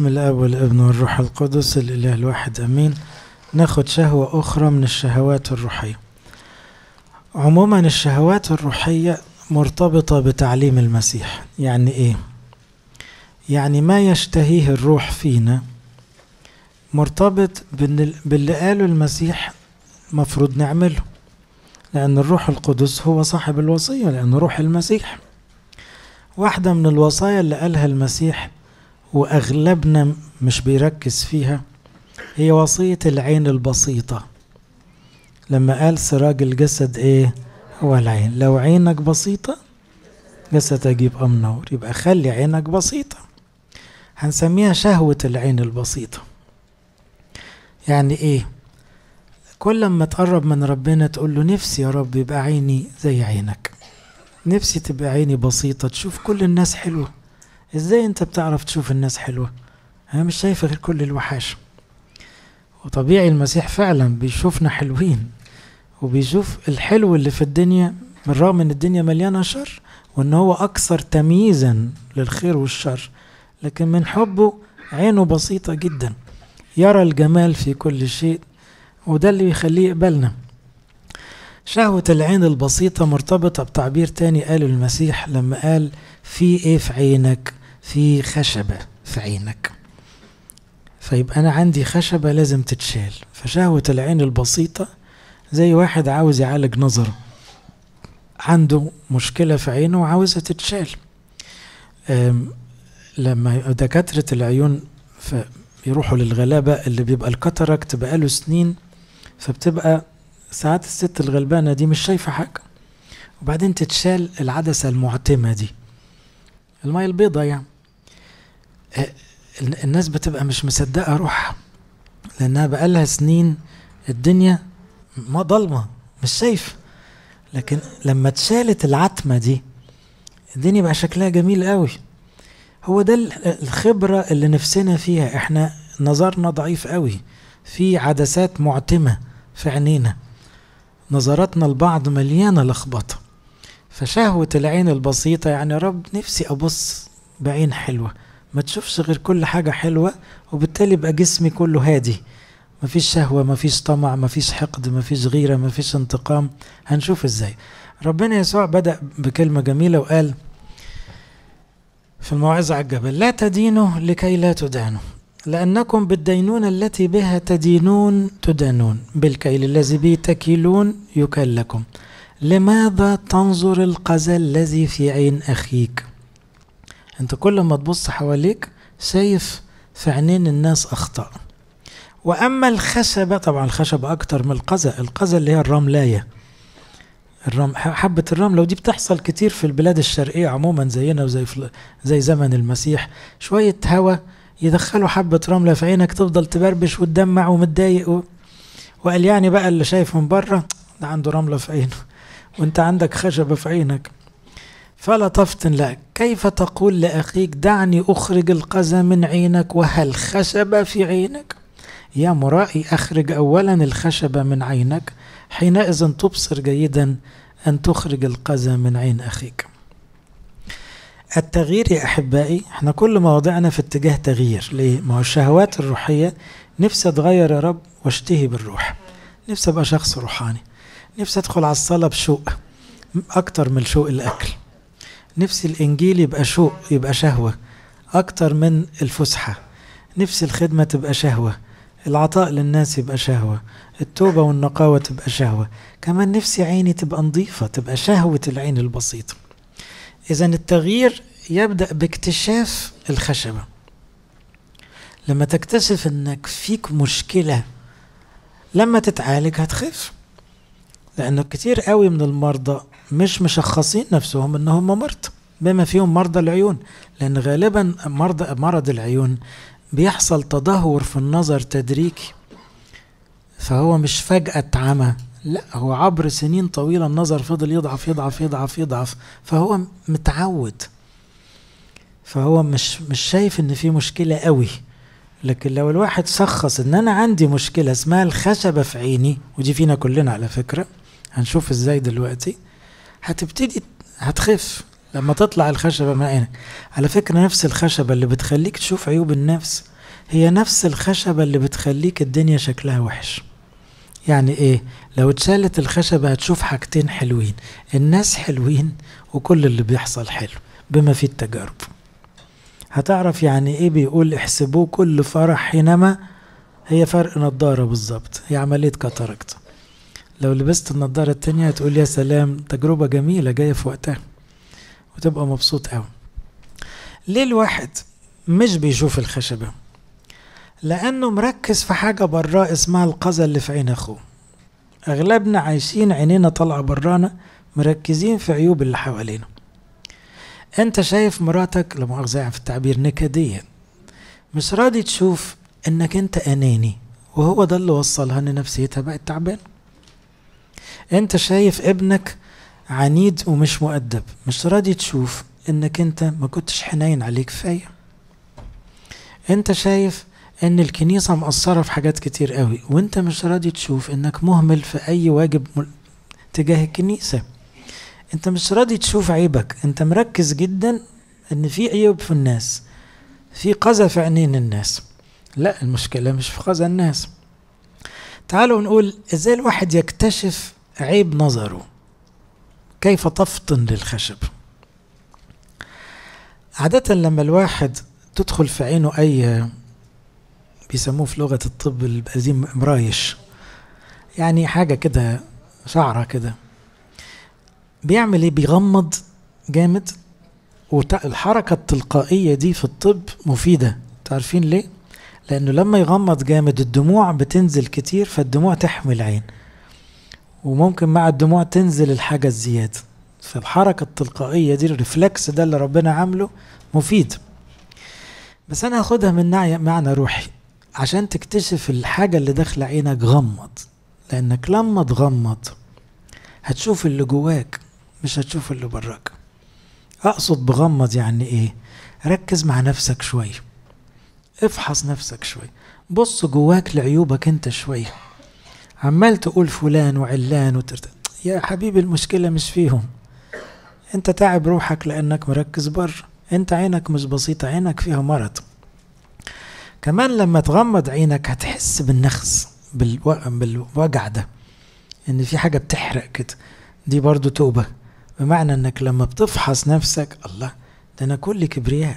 باسم الاب والابن والروح القدس الاله الواحد امين ناخد شهوه اخرى من الشهوات الروحيه عموما الشهوات الروحيه مرتبطه بتعليم المسيح يعني ايه يعني ما يشتهيه الروح فينا مرتبط باللي قاله المسيح مفروض نعمله لأن الروح القدس هو صاحب الوصية لأن روح المسيح واحدة من الوصايا اللي قالها المسيح واغلبنا مش بيركز فيها هي وصيه العين البسيطه لما قال سراج الجسد ايه هو العين لو عينك بسيطه جسدك يبقى منور يبقى خلي عينك بسيطه هنسميها شهوه العين البسيطه يعني ايه كل ما تقرب من ربنا تقول له نفسي يا رب يبقى عيني زي عينك نفسي تبقى عيني بسيطة تشوف كل الناس حلوة ازاي انت بتعرف تشوف الناس حلوة انا مش شايف غير كل الوحاش وطبيعي المسيح فعلا بيشوفنا حلوين وبيشوف الحلو اللي في الدنيا بالرغم ان الدنيا مليانة شر وان هو اكثر تمييزا للخير والشر لكن من حبه عينه بسيطة جدا يرى الجمال في كل شيء وده اللي يخليه يقبلنا شهوة العين البسيطة مرتبطة بتعبير تاني قاله المسيح لما قال في ايه في عينك في خشبة في عينك طيب أنا عندي خشبة لازم تتشال فشهوة العين البسيطة زي واحد عاوز يعالج نظره عنده مشكلة في عينه وعاوزها تتشال لما دكاترة العيون يروحوا للغلابة اللي بيبقى الكاتاراكت بقاله سنين فبتبقى ساعات الست الغلبانة دي مش شايفة حاجة وبعدين تتشال العدسة المعتمة دي المية البيضة يعني آه، الناس بتبقى مش مصدقة روحها لأنها بقالها سنين الدنيا ما ضلمة مش شايفة لكن لما اتشالت العتمة دي الدنيا بقى شكلها جميل قوي هو ده الخبرة اللي نفسنا فيها احنا نظرنا ضعيف قوي في عدسات معتمة في عينينا نظراتنا لبعض مليانة لخبطة فشهوة العين البسيطة يعني رب نفسي أبص بعين حلوة ما تشوفش غير كل حاجة حلوة وبالتالي يبقى جسمي كله هادي مفيش شهوة مفيش طمع مفيش حقد مفيش غيرة مفيش انتقام هنشوف ازاي ربنا يسوع بدأ بكلمة جميلة وقال في الموعظة على الجبل لا تدينوا لكي لا تدانوا لأنكم بالدينونة التي بها تدينون تدانون بالكيل الذي به تكيلون يكل لكم لماذا تنظر القذى الذي في عين أخيك أنت كل ما تبص حواليك شايف في عينين الناس أخطاء وأما الخشبة طبعا الخشبة أكتر من القذى القذى اللي هي الرملاية الرم حبة لو ودي بتحصل كتير في البلاد الشرقية عموما زينا وزي زي زمن المسيح شوية هوا يدخلوا حبة رملة في عينك تفضل تبربش وتدمع ومتضايق و... وقال يعني بقى اللي شايف من بره ده عنده رملة في عينه وانت عندك خشبة في عينك فلا تفطن لك كيف تقول لأخيك دعني أخرج القذى من عينك وهل خشبة في عينك يا مرائي أخرج أولا الخشبة من عينك حينئذ تبصر جيدا أن تخرج القذى من عين أخيك التغيير يا أحبائي احنا كل مواضعنا في اتجاه تغيير ليه؟ ما هو الشهوات الروحية نفسي أتغير يا رب واشتهي بالروح نفسي أبقى شخص روحاني نفسي ادخل على الصلاه بشوق اكتر من شوق الاكل نفسي الانجيل يبقى شوق يبقى شهوه اكتر من الفسحه نفسي الخدمه تبقى شهوه العطاء للناس يبقى شهوه التوبه والنقاوه تبقى شهوه كمان نفسي عيني تبقى نظيفه تبقى شهوه العين البسيطه اذا التغيير يبدا باكتشاف الخشبه لما تكتشف انك فيك مشكله لما تتعالج هتخف لأنه كتير قوي من المرضى مش مشخصين نفسهم إن هم مرضى بما فيهم مرضى العيون لأن غالبا مرضى مرض العيون بيحصل تدهور في النظر تدريجي فهو مش فجأة اتعمى لا هو عبر سنين طويلة النظر فضل يضعف يضعف يضعف يضعف فهو متعود فهو مش مش شايف ان في مشكلة قوي لكن لو الواحد شخص ان انا عندي مشكلة اسمها الخشبة في عيني ودي فينا كلنا على فكرة هنشوف ازاي دلوقتي هتبتدي هتخف لما تطلع الخشبة من عينك على فكرة نفس الخشبة اللي بتخليك تشوف عيوب النفس هي نفس الخشبة اللي بتخليك الدنيا شكلها وحش يعني ايه لو اتشالت الخشبة هتشوف حاجتين حلوين الناس حلوين وكل اللي بيحصل حلو بما فيه التجارب هتعرف يعني ايه بيقول احسبوه كل فرح حينما هي فرق نضارة بالظبط هي عملية كاتاركت لو لبست النضاره التانية تقول يا سلام تجربه جميله جايه في وقتها وتبقى مبسوط قوي ليه الواحد مش بيشوف الخشبه لانه مركز في حاجه براه اسمها القزة اللي في عين اخوه اغلبنا عايشين عينينا طالعه برانا مركزين في عيوب اللي حوالينا انت شايف مراتك لمؤاخذة في التعبير نكدية مش راضي تشوف انك انت اناني وهو ده اللي وصلها ان نفسيتها بقت تعبانه انت شايف ابنك عنيد ومش مؤدب مش راضي تشوف انك انت ما كنتش حنين عليه كفايه انت شايف ان الكنيسه مقصره في حاجات كتير قوي وانت مش راضي تشوف انك مهمل في اي واجب مل... تجاه الكنيسه انت مش راضي تشوف عيبك انت مركز جدا ان في عيوب في الناس في قذى في عينين الناس لا المشكله مش في قذى الناس تعالوا نقول ازاي الواحد يكتشف عيب نظره كيف تفطن للخشب عادة لما الواحد تدخل في عينه أي بيسموه في لغة الطب القديم مرايش يعني حاجة كده شعرة كده بيعمل ايه بيغمض جامد والحركة التلقائية دي في الطب مفيدة تعرفين ليه؟ لأنه لما يغمض جامد الدموع بتنزل كتير فالدموع تحمي العين وممكن مع الدموع تنزل الحاجة الزيادة فالحركة التلقائية دي الرفلكس ده اللي ربنا عامله مفيد بس أنا هاخدها من معنى روحي عشان تكتشف الحاجة اللي داخلة عينك غمض لأنك لما تغمض هتشوف اللي جواك مش هتشوف اللي براك أقصد بغمض يعني إيه ركز مع نفسك شوية افحص نفسك شوية بص جواك لعيوبك انت شويه عمال تقول فلان وعلان وترت... يا حبيبي المشكلة مش فيهم انت تعب روحك لانك مركز بره انت عينك مش بسيطة عينك فيها مرض كمان لما تغمض عينك هتحس بالنخس بالوجع ده ان في حاجة بتحرق كده دي برضو توبة بمعنى انك لما بتفحص نفسك الله ده انا كل كبرياء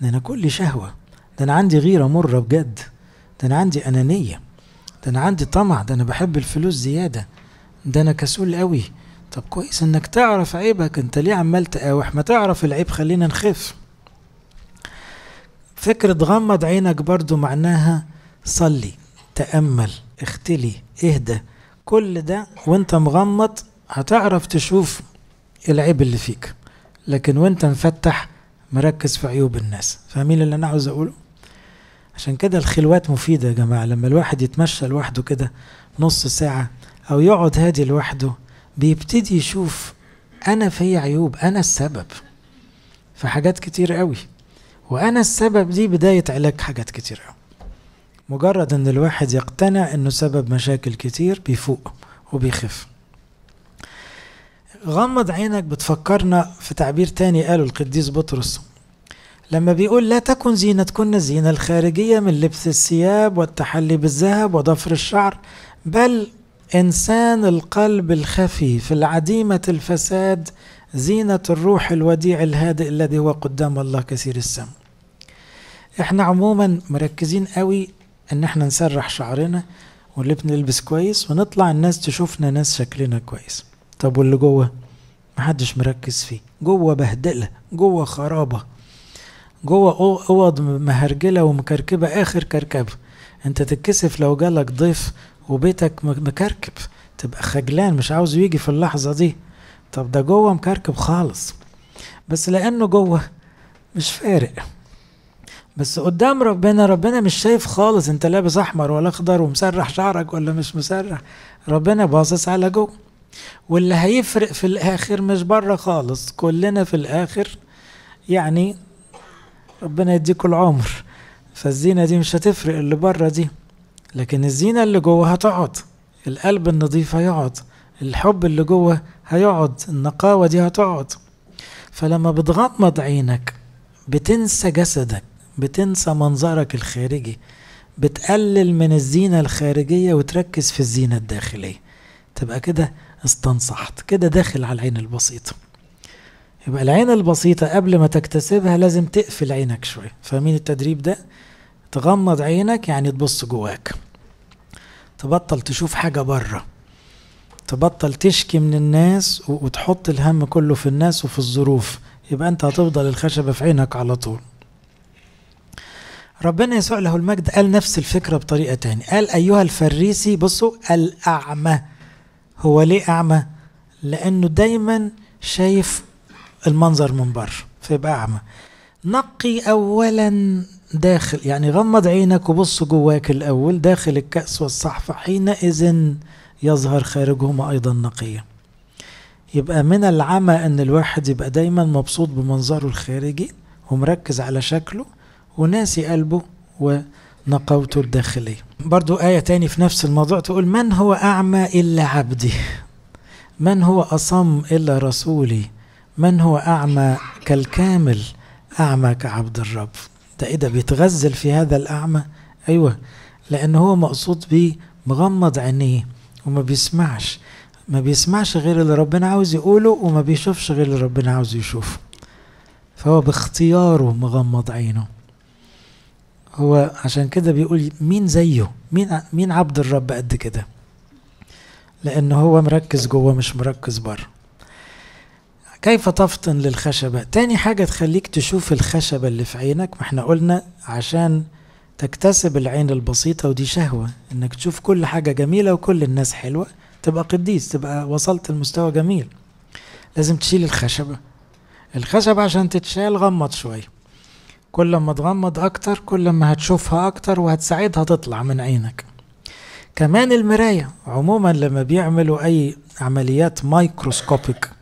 ده انا كل شهوة ده انا عندي غيرة مرة بجد ده انا عندي انانية ده انا عندي طمع ده انا بحب الفلوس زياده ده انا كسول قوي طب كويس انك تعرف عيبك انت ليه عمال تقاوح ما تعرف العيب خلينا نخف فكرة غمض عينك برضو معناها صلي تأمل اختلي اهدى كل ده وانت مغمض هتعرف تشوف العيب اللي فيك لكن وانت مفتح مركز في عيوب الناس فاهمين اللي انا عاوز اقوله عشان كده الخلوات مفيدة يا جماعة لما الواحد يتمشى لوحده كده نص ساعة أو يقعد هادي لوحده بيبتدي يشوف أنا في عيوب أنا السبب في حاجات كتير قوي وأنا السبب دي بداية علاج حاجات كتير قوي مجرد إن الواحد يقتنع إنه سبب مشاكل كتير بيفوق وبيخف غمض عينك بتفكرنا في تعبير تاني قاله القديس بطرس لما بيقول لا تكن زينتكن الزينة الخارجية من لبس الثياب والتحلي بالذهب وضفر الشعر بل إنسان القلب الخفي في العديمة الفساد زينة الروح الوديع الهادئ الذي هو قدام الله كثير السم احنا عموما مركزين قوي ان احنا نسرح شعرنا واللي بنلبس كويس ونطلع الناس تشوفنا ناس شكلنا كويس طب واللي جوه محدش مركز فيه جوه بهدلة جوه خرابة جوه اوض مهرجله ومكركبه اخر كركبه انت تتكسف لو جالك ضيف وبيتك مكركب تبقى خجلان مش عاوزه يجي في اللحظه دي طب ده جوه مكركب خالص بس لانه جوه مش فارق بس قدام ربنا ربنا مش شايف خالص انت لابس احمر ولا اخضر ومسرح شعرك ولا مش مسرح ربنا باصص على جوه واللي هيفرق في الاخر مش بره خالص كلنا في الاخر يعني ربنا يديك العمر فالزينة دي مش هتفرق اللي بره دي لكن الزينة اللي جوه هتقعد القلب النظيف هيقعد الحب اللي جوه هيقعد النقاوة دي هتقعد فلما بتغمض عينك بتنسى جسدك بتنسى منظرك الخارجي بتقلل من الزينة الخارجية وتركز في الزينة الداخلية تبقى كده استنصحت كده داخل على العين البسيطه يبقى العين البسيطة قبل ما تكتسبها لازم تقفل عينك شوية فاهمين التدريب ده تغمض عينك يعني تبص جواك تبطل تشوف حاجة بره تبطل تشكي من الناس وتحط الهم كله في الناس وفي الظروف يبقى انت هتفضل الخشبة في عينك على طول ربنا يسوع له المجد قال نفس الفكرة بطريقة تاني قال أيها الفريسي بصوا الأعمى هو ليه أعمى لأنه دايما شايف المنظر من بره فيبقى أعمى نقي أولا داخل يعني غمض عينك وبص جواك الأول داخل الكأس والصحف حينئذ يظهر خارجهما أيضا نقيا يبقى من العمى أن الواحد يبقى دايما مبسوط بمنظره الخارجي ومركز على شكله وناسي قلبه ونقاوته الداخلية برضو آية تاني في نفس الموضوع تقول من هو أعمى إلا عبدي من هو أصم إلا رسولي من هو أعمى كالكامل أعمى كعبد الرب ده إيه ده بيتغزل في هذا الأعمى أيوه لأن هو مقصود بيه مغمض عينيه وما بيسمعش ما بيسمعش غير اللي ربنا عاوز يقوله وما بيشوفش غير اللي ربنا عاوز يشوفه فهو باختياره مغمض عينه هو عشان كده بيقول مين زيه مين مين عبد الرب قد كده لان هو مركز جوه مش مركز بره كيف تفطن للخشبة تاني حاجة تخليك تشوف الخشبة اللي في عينك ما احنا قلنا عشان تكتسب العين البسيطة ودي شهوة انك تشوف كل حاجة جميلة وكل الناس حلوة تبقى قديس تبقى وصلت لمستوى جميل لازم تشيل الخشبة الخشبة عشان تتشال غمض شوية كل ما تغمض أكتر كل ما هتشوفها أكتر وهتساعدها تطلع من عينك كمان المراية عموما لما بيعملوا أي عمليات مايكروسكوبيك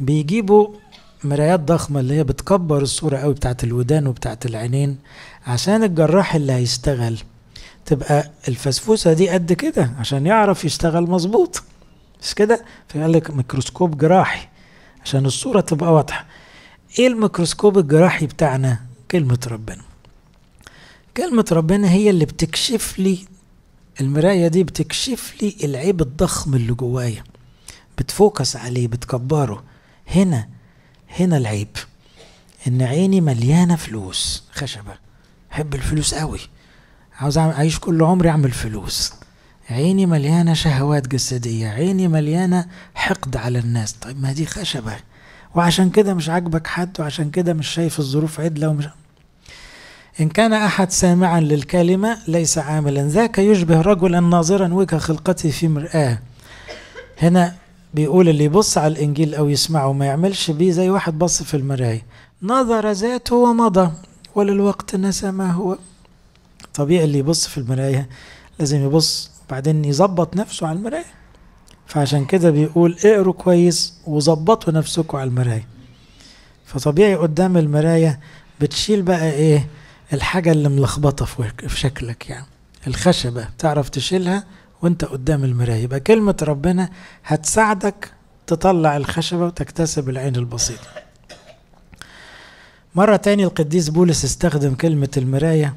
بيجيبوا مرايات ضخمة اللي هي بتكبر الصورة قوي بتاعت الودان وبتاعت العينين عشان الجراح اللي هيشتغل تبقى الفسفوسة دي قد كده عشان يعرف يشتغل مظبوط مش كده فيقول لك ميكروسكوب جراحي عشان الصورة تبقى واضحة ايه الميكروسكوب الجراحي بتاعنا كلمة ربنا كلمة ربنا هي اللي بتكشف لي المراية دي بتكشف لي العيب الضخم اللي جوايا بتفوكس عليه بتكبره هنا هنا العيب ان عيني مليانه فلوس خشبه احب الفلوس قوي عاوز اعيش كل عمري اعمل فلوس عيني مليانه شهوات جسديه عيني مليانه حقد على الناس طيب ما دي خشبه وعشان كده مش عاجبك حد وعشان كده مش شايف الظروف عدله ومش إن كان أحد سامعا للكلمة ليس عاملا ذاك يشبه رجلا ناظرا وجه خلقته في مرآة هنا بيقول اللي يبص على الإنجيل أو يسمعه ما يعملش بيه زي واحد بص في المراية نظر ذاته ومضى وللوقت نسى ما هو طبيعي اللي يبص في المراية لازم يبص وبعدين يظبط نفسه على المراية فعشان كده بيقول اقروا كويس وظبطوا نفسكم على المراية فطبيعي قدام المراية بتشيل بقى ايه الحاجة اللي ملخبطة في شكلك يعني الخشبة تعرف تشيلها وانت قدام المرايه يبقى كلمه ربنا هتساعدك تطلع الخشبه وتكتسب العين البسيطه مره تاني القديس بولس استخدم كلمه المرايه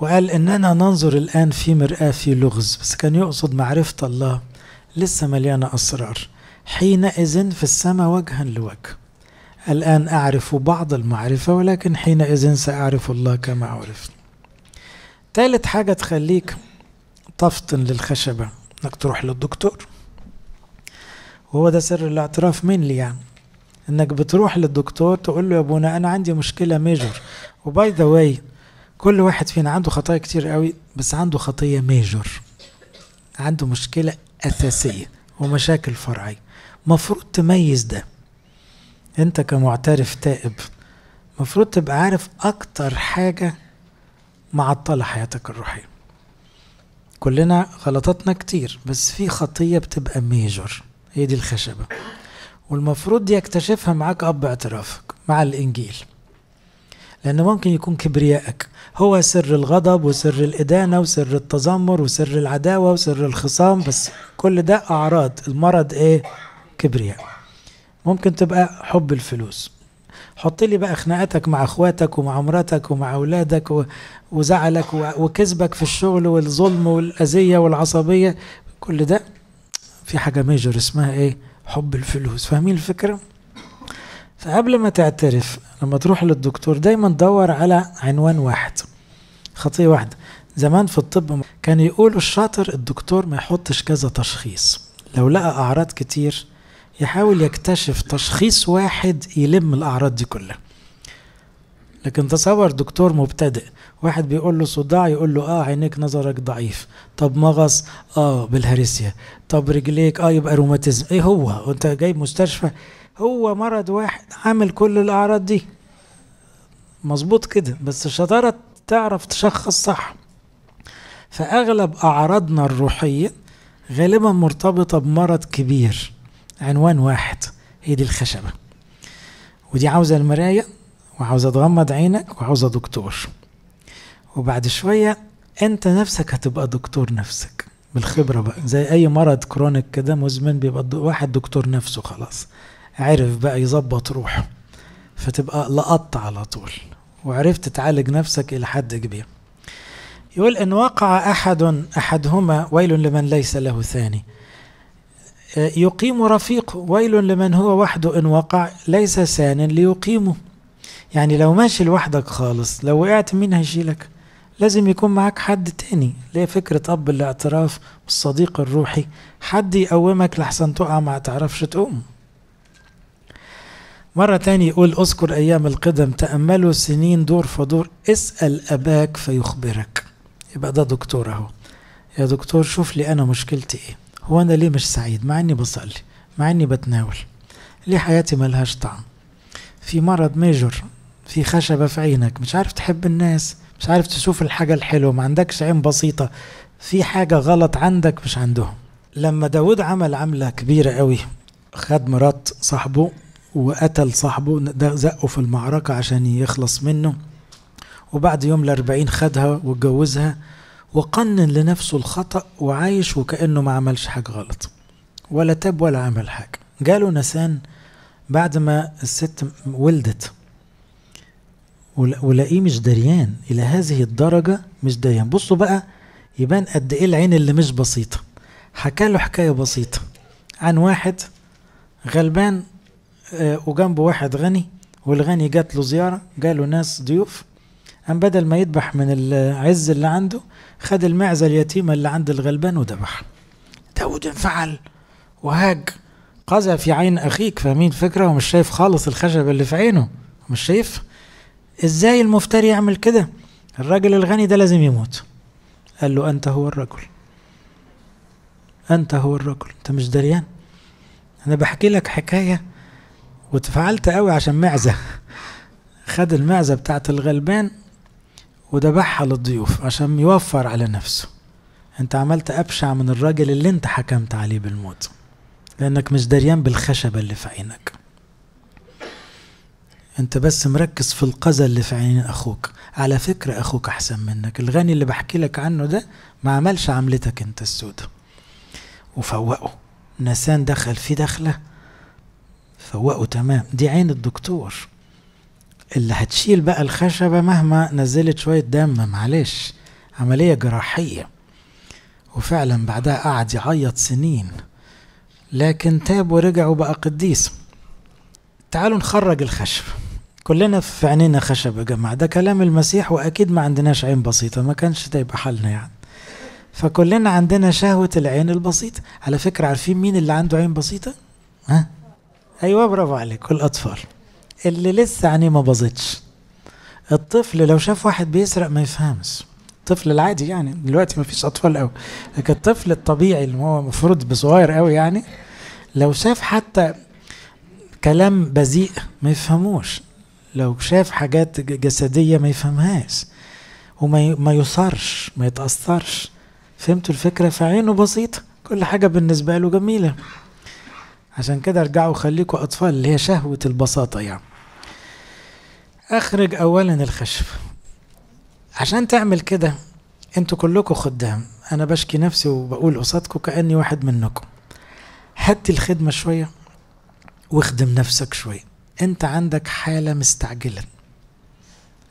وقال اننا ننظر الان في مراه في لغز بس كان يقصد معرفه الله لسه مليانه اسرار حينئذ في السماء وجها لوجه الآن أعرف بعض المعرفة ولكن حينئذ سأعرف الله كما عرفت تالت حاجة تخليك تفطن للخشبة انك تروح للدكتور وهو ده سر الاعتراف مين لي يعني انك بتروح للدكتور تقول له يا ابونا انا عندي مشكلة ميجور وباي ذا واي كل واحد فينا عنده خطايا كتير قوي بس عنده خطية ميجور عنده مشكلة أساسية ومشاكل فرعية مفروض تميز ده انت كمعترف تائب مفروض تبقى عارف اكتر حاجة معطلة حياتك الروحية كلنا غلطاتنا كتير بس في خطية بتبقى ميجر هي دي الخشبة والمفروض دي يكتشفها معاك أب اعترافك مع الإنجيل لأن ممكن يكون كبريائك هو سر الغضب وسر الإدانة وسر التذمر وسر العداوة وسر الخصام بس كل ده أعراض المرض إيه؟ كبرياء ممكن تبقى حب الفلوس حط لي بقى خناقاتك مع اخواتك ومع مراتك ومع اولادك وزعلك وكذبك في الشغل والظلم والاذيه والعصبيه كل ده في حاجه ميجر اسمها ايه حب الفلوس فاهمين الفكره فقبل ما تعترف لما تروح للدكتور دايما دور على عنوان واحد خطيه واحده زمان في الطب كان يقولوا الشاطر الدكتور ما يحطش كذا تشخيص لو لقى اعراض كتير يحاول يكتشف تشخيص واحد يلم الأعراض دي كلها لكن تصور دكتور مبتدئ واحد بيقول له صداع يقول له اه عينيك نظرك ضعيف طب مغص اه بالهارسيا طب رجليك اه يبقى روماتيزم ايه هو انت جاي مستشفى هو مرض واحد عامل كل الاعراض دي مظبوط كده بس الشطاره تعرف تشخص صح فاغلب اعراضنا الروحيه غالبا مرتبطه بمرض كبير عنوان واحد هي دي الخشبة ودي عاوزة المراية وعاوزة تغمض عينك وعاوزة دكتور وبعد شوية انت نفسك هتبقى دكتور نفسك بالخبرة بقى زي اي مرض كرونيك كده مزمن بيبقى واحد دكتور نفسه خلاص عرف بقى يظبط روحه فتبقى لقطت على طول وعرفت تعالج نفسك إلى حد كبير يقول إن وقع أحد أحدهما ويل لمن ليس له ثاني يقيم رفيقه ويل لمن هو وحده إن وقع ليس سان ليقيمه يعني لو ماشي لوحدك خالص لو وقعت مين هيشيلك لازم يكون معاك حد تاني اللي هي فكرة أب الاعتراف والصديق الروحي حد يقومك لحسن تقع ما تعرفش تقوم مرة تاني يقول اذكر أيام القدم تأملوا سنين دور فدور اسأل أباك فيخبرك يبقى ده دكتور أهو يا دكتور شوف لي أنا مشكلتي إيه هو أنا ليه مش سعيد مع إني بصلي مع إني بتناول ليه حياتي ملهاش طعم في مرض ميجر في خشبة في عينك مش عارف تحب الناس مش عارف تشوف الحاجة الحلوة ما عندكش عين بسيطة في حاجة غلط عندك مش عندهم لما داود عمل عملة كبيرة قوي خد مرات صاحبه وقتل صاحبه ده زقه في المعركة عشان يخلص منه وبعد يوم الأربعين خدها واتجوزها وقنن لنفسه الخطأ وعايش وكأنه ما عملش حاجة غلط ولا تاب ولا عمل حاجة جاله نسان بعد ما الست ولدت ولاقيه مش دريان إلى هذه الدرجة مش دريان بصوا بقى يبان قد إيه العين اللي مش بسيطة حكى له حكاية بسيطة عن واحد غلبان آه، وجنبه واحد غني والغني جات له زيارة جاله ناس ضيوف قام بدل ما يذبح من العز اللي عنده خد المعزة اليتيمة اللي عند الغلبان وذبحها داود انفعل وهاج قذى في عين أخيك فاهمين الفكرة ومش شايف خالص الخشب اللي في عينه مش شايف ازاي المفتري يعمل كده الراجل الغني ده لازم يموت قال له أنت هو الرجل أنت هو الرجل أنت مش دريان أنا بحكي لك حكاية وتفعلت قوي عشان معزة خد المعزة بتاعت الغلبان وذبحها للضيوف عشان يوفر على نفسه انت عملت ابشع من الراجل اللي انت حكمت عليه بالموت لانك مش دريان بالخشبه اللي في عينك انت بس مركز في القذى اللي في عين اخوك على فكرة اخوك احسن منك الغني اللي بحكي لك عنه ده ما عملش عملتك انت السودة وفوقه نسان دخل في دخلة فوقه تمام دي عين الدكتور اللي هتشيل بقى الخشبة مهما نزلت شوية دم معلش عملية جراحية وفعلا بعدها قعد يعيط سنين لكن تاب ورجع وبقى قديس تعالوا نخرج الخشب كلنا في عينينا خشب يا جماعة ده كلام المسيح وأكيد ما عندناش عين بسيطة ما كانش ده يبقى حالنا يعني فكلنا عندنا شهوة العين البسيطة على فكرة عارفين مين اللي عنده عين بسيطة؟ ها؟ أيوة برافو عليك الأطفال اللي لسه عينيه ما باظتش الطفل لو شاف واحد بيسرق ما يفهمش الطفل العادي يعني دلوقتي ما فيش اطفال قوي لكن الطفل الطبيعي اللي هو المفروض بصغير قوي يعني لو شاف حتى كلام بذيء ما يفهموش لو شاف حاجات جسديه ما يفهمهاش وما ما يصرش ما يتاثرش فهمتوا الفكره فعينه بسيطه كل حاجه بالنسبه له جميله عشان كده ارجعوا خليكوا أطفال اللي هي شهوة البساطة يعني أخرج أولا الخشب عشان تعمل كده انتوا كلكم خدام أنا بشكي نفسي وبقول قصادكم كأني واحد منكم هدي الخدمة شوية واخدم نفسك شوية انت عندك حالة مستعجلة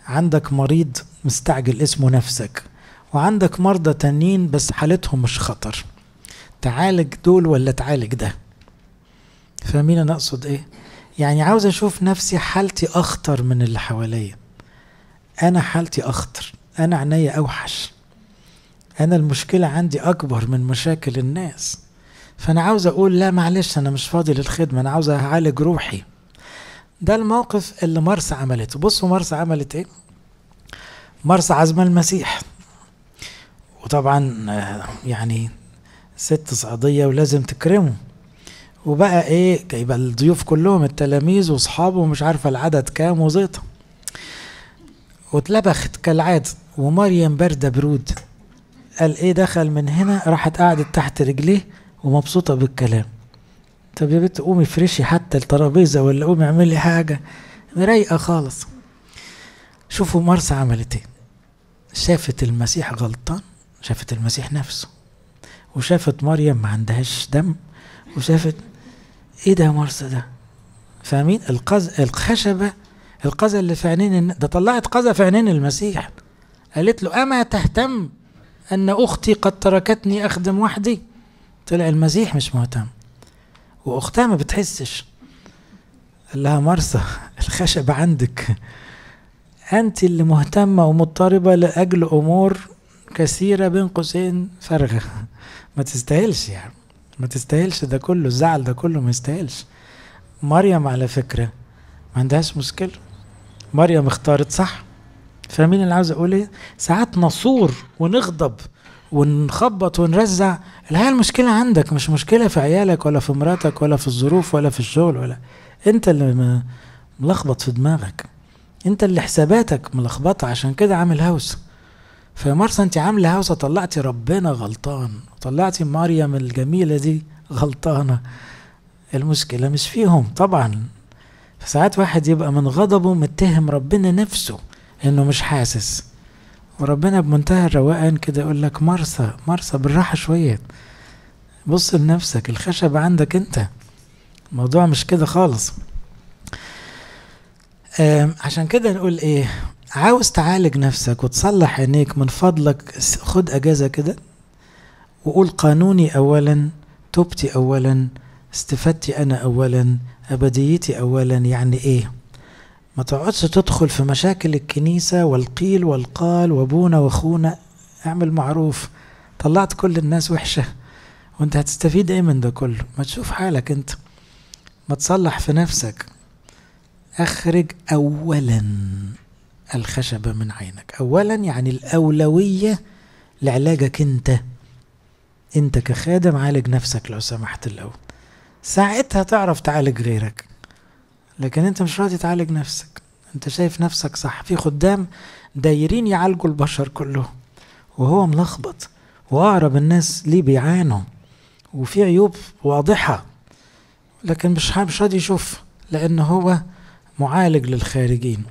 عندك مريض مستعجل اسمه نفسك وعندك مرضى تانيين بس حالتهم مش خطر تعالج دول ولا تعالج ده فاهمين انا اقصد ايه يعني عاوز اشوف نفسي حالتي اخطر من اللي حواليا انا حالتي اخطر انا عينيا اوحش انا المشكله عندي اكبر من مشاكل الناس فانا عاوز اقول لا معلش انا مش فاضي للخدمه انا عاوز اعالج روحي ده الموقف اللي مرسى عملته بصوا مرسى عملت ايه مرسى عزم المسيح وطبعا آه، يعني ست صعيديه ولازم تكرمه وبقى ايه يبقى الضيوف كلهم التلاميذ واصحابه ومش عارفه العدد كام وزيطه واتلبخت كالعاده ومريم بارده برود قال ايه دخل من هنا راحت قعدت تحت رجليه ومبسوطه بالكلام طب يا بنت قومي فرشي حتى الترابيزه ولا قومي اعملي حاجه رايقه خالص شوفوا مرسى عملت ايه شافت المسيح غلطان شافت المسيح نفسه وشافت مريم ما عندهاش دم وشافت ايه ده يا ده فاهمين القز... الخشبة القزة اللي في عينين ده طلعت قزة في عينين المسيح قالت له أما تهتم أن أختي قد تركتني أخدم وحدي طلع المسيح مش مهتم وأختها ما بتحسش قال لها مرسى الخشب عندك أنت اللي مهتمة ومضطربة لأجل أمور كثيرة بين قوسين فارغة ما تستاهلش يعني ما تستاهلش ده كله الزعل ده كله ما يستاهلش مريم على فكرة ما عندهاش مشكلة مريم اختارت صح فاهمين اللي عاوز اقول ايه ساعات نصور ونغضب ونخبط ونرزع الحقيقة المشكلة عندك مش مشكلة في عيالك ولا في مراتك ولا في الظروف ولا في الشغل ولا انت اللي ملخبط في دماغك انت اللي حساباتك ملخبطة عشان كده عامل هوسك في مرسى انت عامله هوسه طلعتي ربنا غلطان طلعتي مريم الجميله دي غلطانه المشكله مش فيهم طبعا فساعات واحد يبقى من غضبه متهم ربنا نفسه انه مش حاسس وربنا بمنتهى الروقان كده يقول لك مرسى مرسى بالراحه شويه بص لنفسك الخشب عندك انت الموضوع مش كده خالص عشان كده نقول ايه عاوز تعالج نفسك وتصلح عينيك من فضلك خد اجازه كده وقول قانوني اولا توبتي اولا استفادتي انا اولا ابديتي اولا يعني ايه ما تقعدش تدخل في مشاكل الكنيسة والقيل والقال وابونا واخونا اعمل معروف طلعت كل الناس وحشة وانت هتستفيد ايه من ده كله ما تشوف حالك انت ما تصلح في نفسك اخرج اولا الخشبة من عينك أولا يعني الأولوية لعلاجك أنت أنت كخادم عالج نفسك لو سمحت الأول ساعتها تعرف تعالج غيرك لكن أنت مش راضي تعالج نفسك أنت شايف نفسك صح في خدام دايرين يعالجوا البشر كلهم وهو ملخبط وأقرب الناس ليه بيعانوا وفي عيوب واضحة لكن مش مش راضي يشوف لأن هو معالج للخارجين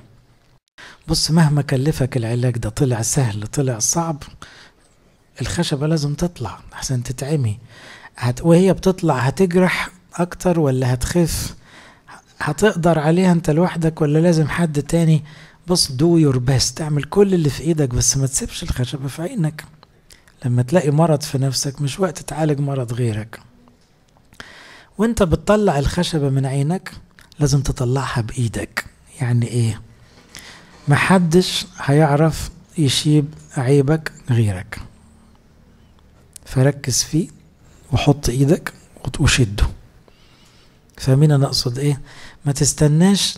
بص مهما كلفك العلاج ده طلع سهل طلع صعب الخشبة لازم تطلع عشان تتعمي هت... وهي بتطلع هتجرح أكتر ولا هتخف هتقدر عليها أنت لوحدك ولا لازم حد تاني بص دو يور بيست اعمل كل اللي في ايدك بس ما تسيبش الخشبة في عينك لما تلاقي مرض في نفسك مش وقت تعالج مرض غيرك وانت بتطلع الخشبة من عينك لازم تطلعها بإيدك يعني ايه محدش هيعرف يشيب عيبك غيرك فركز فيه وحط ايدك وشده فاهمين انا اقصد ايه ما تستناش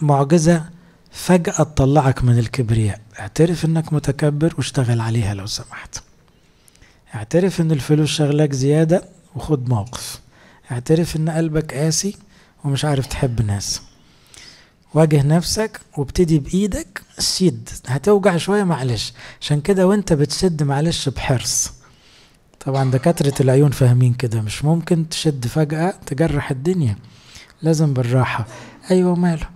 معجزة فجأة تطلعك من الكبرياء اعترف انك متكبر واشتغل عليها لو سمحت اعترف ان الفلوس شغلك زيادة وخد موقف اعترف ان قلبك قاسي ومش عارف تحب ناس واجه نفسك وابتدي بايدك سد هتوجع شويه معلش عشان كده وانت بتسد معلش بحرص طبعا دكاتره العيون فاهمين كده مش ممكن تشد فجاه تجرح الدنيا لازم بالراحه ايوه ماله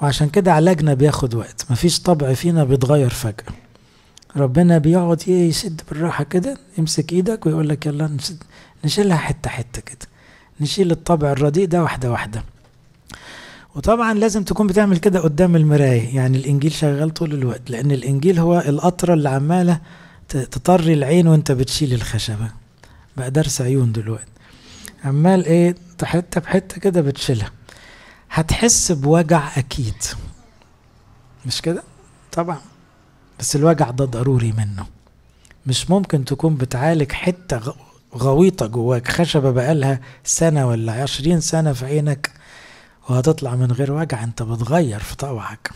وعشان كده علاجنا بياخد وقت مفيش طبع فينا بيتغير فجاه ربنا بيقعد يسد بالراحه كده يمسك ايدك ويقول لك يلا نشيلها حته حته كده نشيل الطبع الرديء ده واحده واحده وطبعا لازم تكون بتعمل كده قدام المرايه يعني الانجيل شغال طول الوقت لان الانجيل هو القطره اللي عماله تطري العين وانت بتشيل الخشبه بقى درس عيون دلوقتي عمال ايه حته بحته كده بتشيلها هتحس بوجع اكيد مش كده طبعا بس الوجع ده ضروري منه مش ممكن تكون بتعالج حته غويطه جواك خشبه بقالها سنه ولا عشرين سنه في عينك وهتطلع من غير وجع انت بتغير في طبعك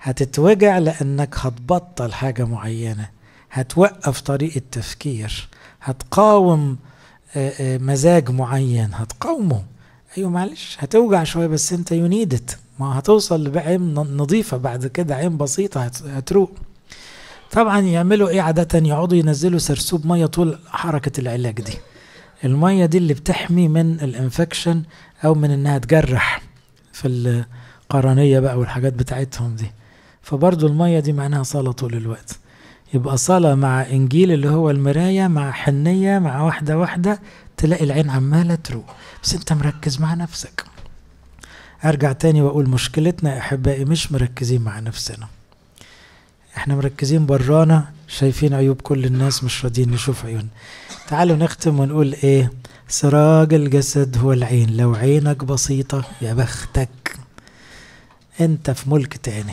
هتتوجع لانك هتبطل حاجة معينة هتوقف طريقة تفكير هتقاوم آه، آه، مزاج معين هتقاومه ايوه معلش هتوجع شوية بس انت يونيدت ما هتوصل بعين نظيفة بعد كده عين بسيطة هتروق طبعا يعملوا ايه عادة يقعدوا ينزلوا سرسوب مية طول حركة العلاج دي المية دي اللي بتحمي من الانفكشن او من انها تجرح في القرنية بقى والحاجات بتاعتهم دي فبرضو المية دي معناها صلاة طول الوقت يبقى صلاة مع إنجيل اللي هو المراية مع حنية مع واحدة واحدة تلاقي العين عمالة تروق بس أنت مركز مع نفسك أرجع تاني وأقول مشكلتنا يا أحبائي مش مركزين مع نفسنا احنا مركزين برانا شايفين عيوب كل الناس مش راضيين نشوف عيون تعالوا نختم ونقول ايه سراج الجسد هو العين لو عينك بسيطة يا بختك انت في ملك تاني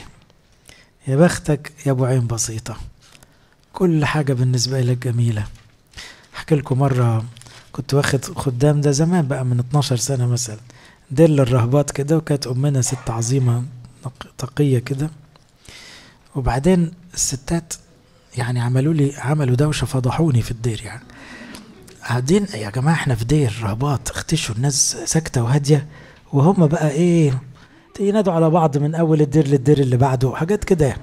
يا بختك يا ابو عين بسيطة كل حاجة بالنسبة لك جميلة احكي لكم مرة كنت واخد خدام ده زمان بقى من 12 سنة مثلا دل للرهبات كده وكانت امنا ست عظيمة تقية كده وبعدين الستات يعني عملوا لي عملوا دوشة فضحوني في الدير يعني قاعدين يا جماعه احنا في دير رهبات اختشوا الناس ساكته وهاديه وهم بقى ايه ينادوا على بعض من اول الدير للدير اللي بعده حاجات كده يعني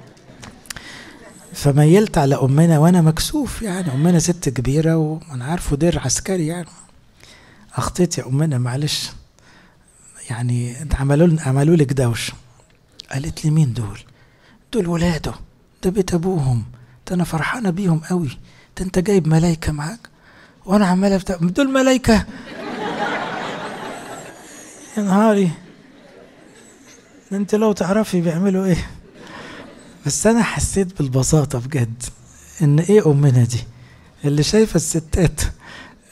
فميلت على امنا وانا مكسوف يعني امنا ست كبيره وانا عارفه دير عسكري يعني اخطيت يا امنا معلش يعني عملوا عملوا لك دوش قالت لي مين دول دول ولاده ده بيت ابوهم ده انا فرحانه بيهم قوي ده انت جايب ملايكه معاك وانا عمال افتح دول ملايكه يا نهاري انت لو تعرفي بيعملوا ايه بس انا حسيت بالبساطه بجد ان ايه امنا دي اللي شايفه الستات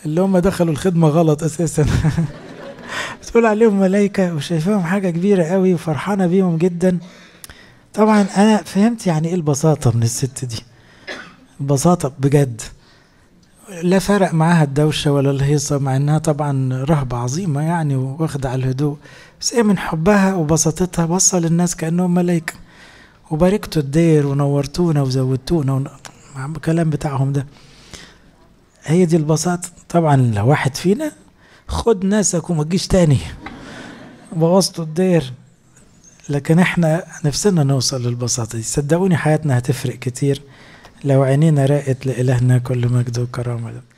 اللي هم دخلوا الخدمه غلط اساسا بتقول عليهم ملايكه وشايفاهم حاجه كبيره قوي وفرحانه بيهم جدا طبعا انا فهمت يعني ايه البساطه من الست دي البساطه بجد لا فرق معاها الدوشة ولا الهيصة مع انها طبعا رهبة عظيمة يعني واخدة على الهدوء بس ايه من حبها وبساطتها وصل الناس كأنهم ملايكة وباركتوا الدير ونورتونا وزودتونا الكلام بتاعهم ده هي دي البساطة طبعا لو واحد فينا خد ناسك وما تجيش تاني بوظتوا الدير لكن احنا نفسنا نوصل للبساطة دي صدقوني حياتنا هتفرق كتير لو عينينا راقت لإلهنا كل مجد وكرامة